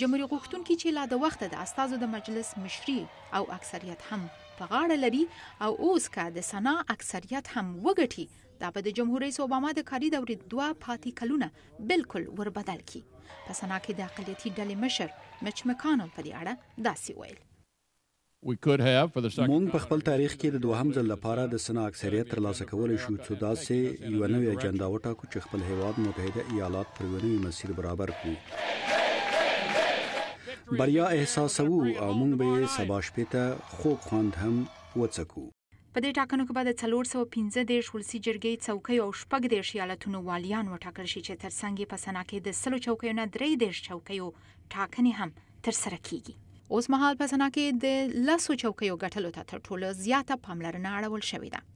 جمهوریت غوښتونکي چې لا د وخت د استادو د مجلس مشري او اکثریت هم په غاړه لري او اوس کا د سنا اکثریت هم وګټي دا به د جمهور رئیس اوباما د کاري دورې دوا پاتې کلونه بالکل وربدل کی په سنا کې د اقلیتي ډلې مشر مچ مکانل په دې اړه داسې ویل مونږ په خپل تاریخ کې د دوهم ځل لپاره د سنا اکثریت تر لاسه کولای شو چې داسې یو نوې اجنډا وټاکو چې خپل هیواد متحده ایالات پر ونی مسیر برابر کړي بریا احساسو او موږ به سبا شپې ته خوب خواند هم وڅکو په دې ټاکنو کې به د 315 د ولسی جرګې څوکۍ او شپږ د شیالتونو والیان وټاکل شي چې ترڅنګ په سنا کې د سلو چوکیو نه درې د چوکیو ټاکنې هم تر سره کیږي اوس مهال په سنا کې د لاسو چوکیو ګټلو ته تر ټولو زیاته پاملرنه اړول شوې ده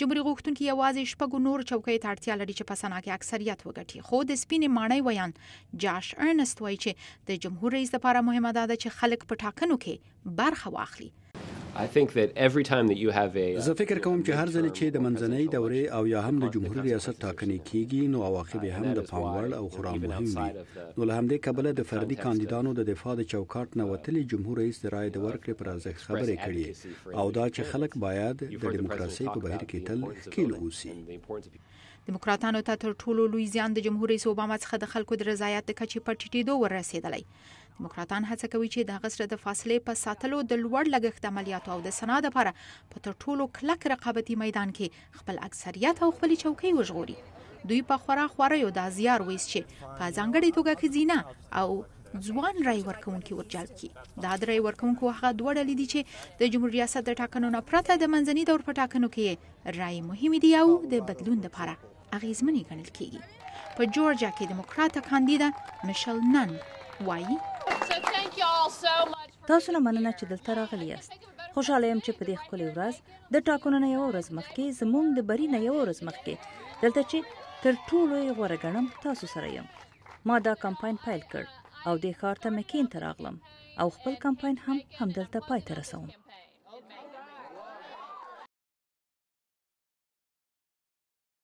جمهوریت غوښتونکي یوازې شپږو نور چوکۍ ته اړتیا لري چې په سنا کې اکثریت وګټي خو د سپینې ماڼۍ ویان جاش ارنست وایي چې د جمهور رئیس لپاره مهمه ده چې خلک په ټاکنو کې برخه واخلي Uh, زه فکر کوم چې هر ځل چې د منځنۍ دورې او یا هم د جمهوریت ریاست ټاکنې کیږي نو عواقب هم د پاموړ او خورا مهم وي نو له همدې کبله د فردي کاندیدانو د دفاع د چوکاټ نه uh, وتلي جمهور رئیس د رائے د ورکړې پر ارزښت خبرې کړې او دا چې خلک باید د دیموکراسي په بهیر کې تل ښکیل اوسي دیموکراتانو ته تر ټولو لوی زیان د جمهور رئیس اوباما څخه د خلکو د رضایت د کچې په ټیټېدو ورسېدلی ډیموکراتان هڅه کوي چې د غسر د فاصلې په ساتلو د لوړ لګښت عملیاتو او د سنا د لپاره په تر ټولو کلک رقابتي میدان کې خپل اکثریت او خپل چوکۍ وژغوري دوی په خورا خورا یو د زیار ویس چې په ځانګړي توګه کې زینا او ځوان رای ورکونکو ورجلب کی دا د رای ورکونکو هغه دوه ډلې دي چې د جمهور ریاست د ټاکنو نه پرته د منځني دور په ټاکنو کې رای مهمه دي او د بدلون لپاره اغیزمنې ګڼل کیږي په جورجیا کې دیموکراټه کاندیدا میشل نن وایي تاسو نه مننه چې دلته راغلی یاست خوشاله یم چې په دې ښکلې ورځ د ټاکنو نه یو ورځ مخکې زموږ د بری نه یو ورځ مخکې دلته چې تر ټولو یې غوره ګڼم تاسو سره یم ما دا کمپاین پیل کړ او د ښار ته مکین ته راغلم او خپل کمپاین هم همدلته پای ته رسوم